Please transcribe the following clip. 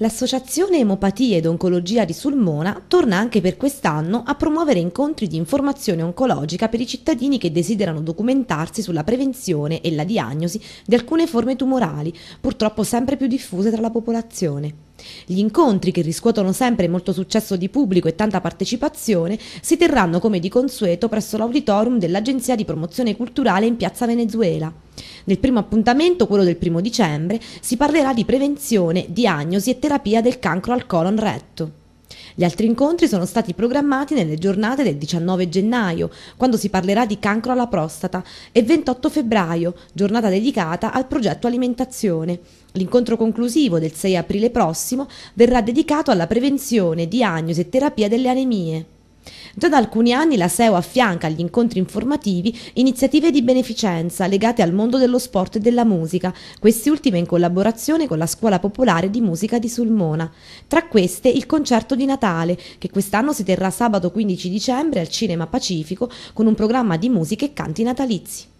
L'associazione Emopatie ed Oncologia di Sulmona torna anche per quest'anno a promuovere incontri di informazione oncologica per i cittadini che desiderano documentarsi sulla prevenzione e la diagnosi di alcune forme tumorali, purtroppo sempre più diffuse tra la popolazione. Gli incontri, che riscuotono sempre molto successo di pubblico e tanta partecipazione, si terranno come di consueto presso l'auditorium dell'Agenzia di Promozione Culturale in Piazza Venezuela. Nel primo appuntamento, quello del primo dicembre, si parlerà di prevenzione, diagnosi e terapia del cancro al colon retto. Gli altri incontri sono stati programmati nelle giornate del 19 gennaio, quando si parlerà di cancro alla prostata, e 28 febbraio, giornata dedicata al progetto alimentazione. L'incontro conclusivo del 6 aprile prossimo verrà dedicato alla prevenzione, diagnosi e terapia delle anemie. Già da alcuni anni la SEO affianca agli incontri informativi iniziative di beneficenza legate al mondo dello sport e della musica, queste ultime in collaborazione con la Scuola Popolare di Musica di Sulmona. Tra queste il concerto di Natale, che quest'anno si terrà sabato 15 dicembre al Cinema Pacifico con un programma di musica e canti natalizi.